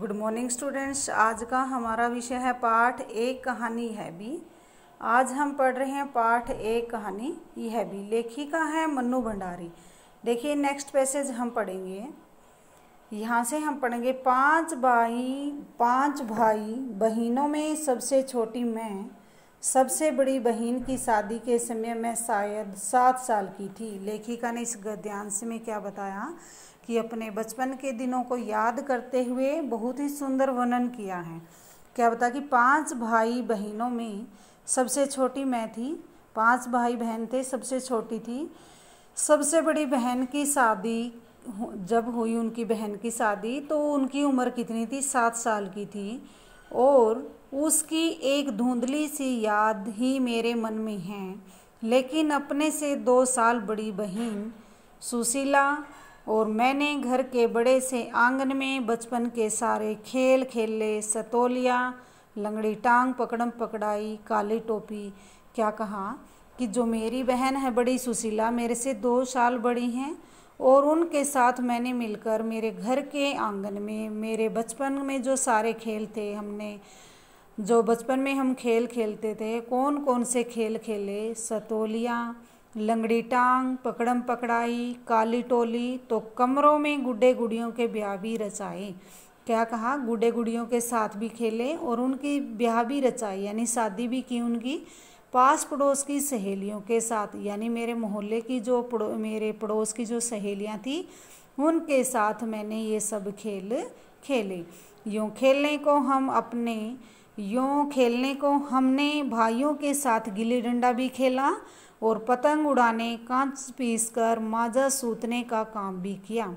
good morning students आज का हमारा विषय है पाठ एक कहानी है भी आज हम पढ़ रहे हैं पाठ एक कहानी यह भी लेखिका है मनु भंडारी देखिए नेक्स्ट पैसेज हम पढ़ेंगे यहाँ से हम पढ़ेंगे पांच भाई पांच भाई बहनों में सबसे छोटी मैं सबसे बड़ी बहन की शादी के समय मैं शायद सात साल की थी लेखिका ने इस गद्यांश में क्या बताया कि अपने बचपन के दिनों को याद करते हुए बहुत ही सुंदर वर्णन किया है क्या बता कि पांच भाई बहनों में सबसे छोटी मैं थी पांच भाई बहन थे सबसे छोटी थी सबसे बड़ी बहन की शादी जब हुई उनकी बहन की शादी तो उनकी उम्र कितनी थी सात साल की थी और उसकी एक धुंधली सी याद ही मेरे मन में है लेकिन अपने से दो साल बड़ी बहन सुशीला और मैंने घर के बड़े से आंगन में बचपन के सारे खेल खेले सतोलिया लंगड़ी टांग पकड़म पकड़ाई काली टोपी क्या कहा कि जो मेरी बहन है बड़ी सुशीला मेरे से दो साल बड़ी हैं और उनके साथ मैंने मिलकर मेरे घर के आंगन में मेरे बचपन में जो सारे खेल थे हमने जो बचपन में हम खेल खेलते थे कौन कौन से खेल खेले सतोलियाँ लंगड़ी टांग पकड़म पकड़ाई काली टोली तो कमरों में गुड्डे गुड़ियों के ब्याह भी रचाए क्या कहा गुड्डे गुड़ियों के साथ भी खेले और उनकी ब्याह भी रचाई यानी शादी भी की उनकी पास पड़ोस की सहेलियों के साथ यानी मेरे मोहल्ले की जो पड़ो मेरे पड़ोस की जो सहेलियाँ थी उनके साथ मैंने ये सब खेल खेले यूँ खेलने को हम अपने यों खेलने को हमने भाइयों के साथ गिल्ली डंडा भी खेला और पतंग उड़ाने कांच पीस कर माजा सूतने का काम भी किया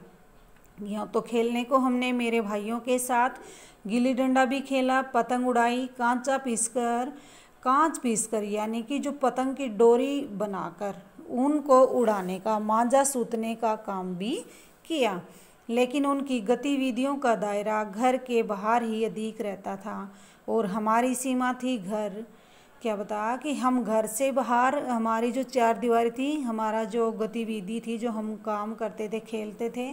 यों तो खेलने को हमने मेरे भाइयों के साथ गिल्ली डंडा भी खेला पतंग उड़ाई कांचा पीसकर कांच पीसकर यानी कि जो पतंग की डोरी बनाकर उनको उड़ाने का मांजा सूतने का काम भी किया लेकिन उनकी गतिविधियों का दायरा घर के बाहर ही अधिक रहता था और हमारी सीमा थी घर क्या बता कि हम घर से बाहर हमारी जो चार दीवारी थी हमारा जो गतिविधि थी जो हम काम करते थे खेलते थे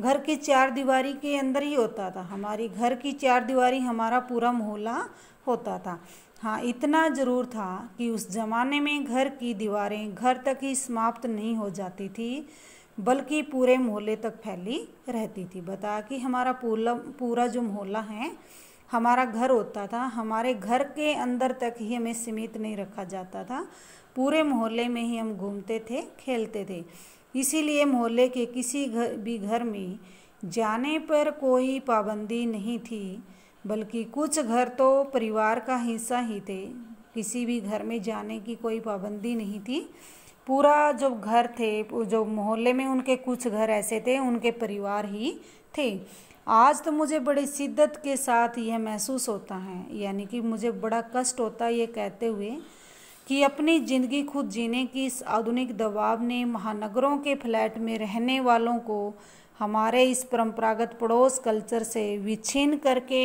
घर की चार दीवारी के अंदर ही होता था हमारी घर की चार दीवारी हमारा पूरा मोहल्ला होता था हाँ इतना ज़रूर था कि उस ज़माने में घर की दीवारें घर तक ही समाप्त नहीं हो जाती थी बल्कि पूरे मोहल्ले तक फैली रहती थी बता कि हमारा पूरा पूरा जो मोहल्ला है हमारा घर होता था हमारे घर के अंदर तक ही हमें सीमित नहीं रखा जाता था पूरे मोहल्ले में ही हम घूमते थे खेलते थे इसीलिए मोहल्ले के किसी घर भी घर में जाने पर कोई पाबंदी नहीं थी बल्कि कुछ घर तो परिवार का हिस्सा ही थे किसी भी घर में जाने की कोई पाबंदी नहीं थी पूरा जो घर थे जो मोहल्ले में उनके कुछ घर ऐसे थे उनके परिवार ही थे आज तो मुझे बड़ी शिद्दत के साथ यह महसूस होता है यानी कि मुझे बड़ा कष्ट होता है ये कहते हुए कि अपनी ज़िंदगी खुद जीने की इस आधुनिक दबाव ने महानगरों के फ्लैट में रहने वालों को हमारे इस परंपरागत पड़ोस कल्चर से विच्छिन्न करके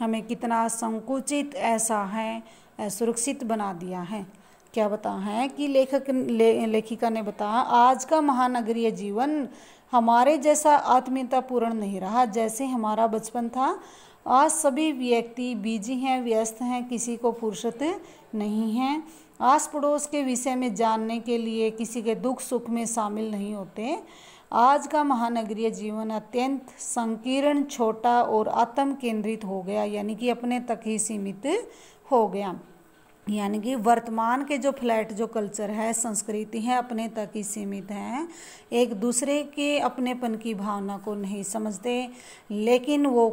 हमें कितना संकुचित ऐसा है असुरक्षित बना दिया है क्या बता है कि लेखक ले, लेखिका ने बताया आज का महानगरीय जीवन हमारे जैसा आत्मीयतापूर्ण नहीं रहा जैसे हमारा बचपन था आज सभी व्यक्ति बिजी हैं व्यस्त हैं किसी को फुर्सत नहीं है आस पड़ोस के विषय में जानने के लिए किसी के दुख सुख में शामिल नहीं होते आज का महानगरीय जीवन अत्यंत संकीर्ण छोटा और आत्म केंद्रित हो गया यानी कि अपने तक ही सीमित हो गया यानी कि वर्तमान के जो फ्लैट जो कल्चर है संस्कृति है अपने तक ही सीमित हैं एक दूसरे के अपनेपन की भावना को नहीं समझते लेकिन वो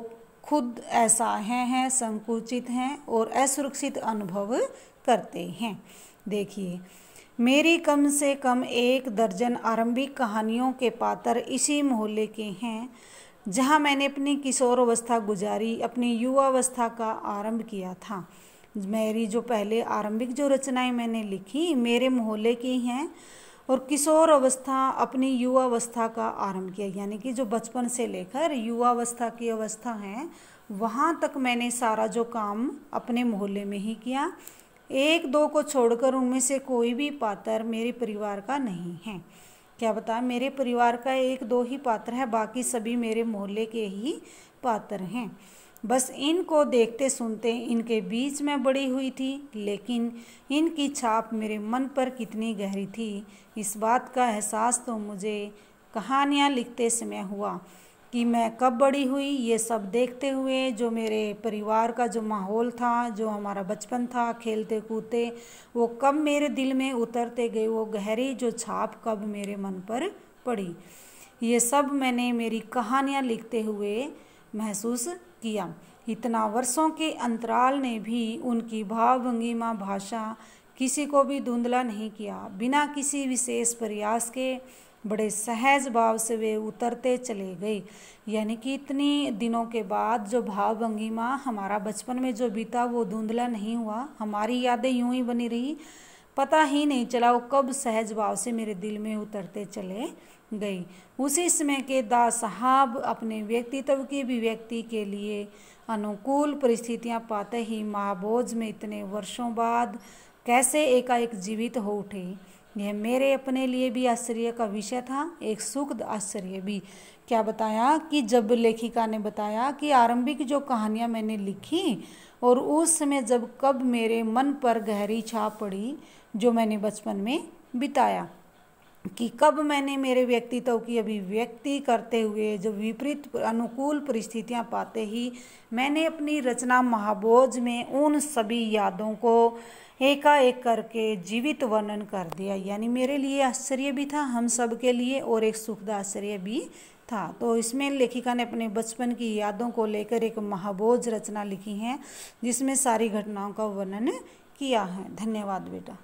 खुद ऐसा हैं संकुचित हैं और असुरक्षित अनुभव करते हैं देखिए मेरी कम से कम एक दर्जन आरंभिक कहानियों के पात्र इसी मोहल्ले के हैं जहां मैंने अपनी किशोरावस्था गुजारी अपनी युवावस्था का आरंभ किया था मेरी जो पहले आरंभिक जो रचनाएं मैंने लिखी मेरे मोहल्ले की हैं और किशोर अवस्था अपनी युवा अवस्था का आरंभ किया यानी कि जो बचपन से लेकर युवा अवस्था की अवस्था है वहाँ तक मैंने सारा जो काम अपने मोहल्ले में ही किया एक दो को छोड़कर उनमें से कोई भी पात्र मेरे परिवार का नहीं है क्या बता मेरे परिवार का एक दो ही पात्र है बाकी सभी मेरे मोहल्ले के ही पात्र हैं बस इनको देखते सुनते इनके बीच में बड़ी हुई थी लेकिन इनकी छाप मेरे मन पर कितनी गहरी थी इस बात का एहसास तो मुझे कहानियाँ लिखते समय हुआ कि मैं कब बड़ी हुई ये सब देखते हुए जो मेरे परिवार का जो माहौल था जो हमारा बचपन था खेलते कूदते वो कब मेरे दिल में उतरते गए वो गहरी जो छाप कब मेरे मन पर पड़ी ये सब मैंने मेरी कहानियाँ लिखते हुए महसूस किया इतना वर्षों के अंतराल ने भी उनकी भावभंगिमा भाषा किसी को भी धुंधला नहीं किया बिना किसी विशेष प्रयास के बड़े सहज भाव से वे उतरते चले गए यानी कि इतनी दिनों के बाद जो भावभंगिमा हमारा बचपन में जो बीता वो धुंधला नहीं हुआ हमारी यादें यूं ही बनी रही पता ही नहीं चला वो कब सहज भाव से मेरे दिल में उतरते चले गई उसी समय के दास साहब अपने व्यक्तित्व की अभिव्यक्ति के लिए अनुकूल परिस्थितियां पाते ही महाबोझ में इतने वर्षों बाद कैसे एकाएक जीवित हो उठे यह मेरे अपने लिए भी आश्चर्य का विषय था एक सुखद आश्चर्य भी क्या बताया कि जब लेखिका ने बताया कि आरंभिक जो कहानियाँ मैंने लिखी और उस समय जब कब मेरे मन पर गहरी छाप पड़ी जो मैंने बचपन में बिताया कि कब मैंने मेरे व्यक्तित्व की अभिव्यक्ति करते हुए जो विपरीत अनुकूल परिस्थितियां पाते ही मैंने अपनी रचना महाबोज में उन सभी यादों को एकाएक करके जीवित वर्णन कर दिया यानी मेरे लिए आश्चर्य भी था हम सब के लिए और एक सुखद आश्चर्य भी था तो इसमें लेखिका ने अपने बचपन की यादों को लेकर एक महाबोज रचना लिखी है जिसमें सारी घटनाओं का वर्णन किया है धन्यवाद बेटा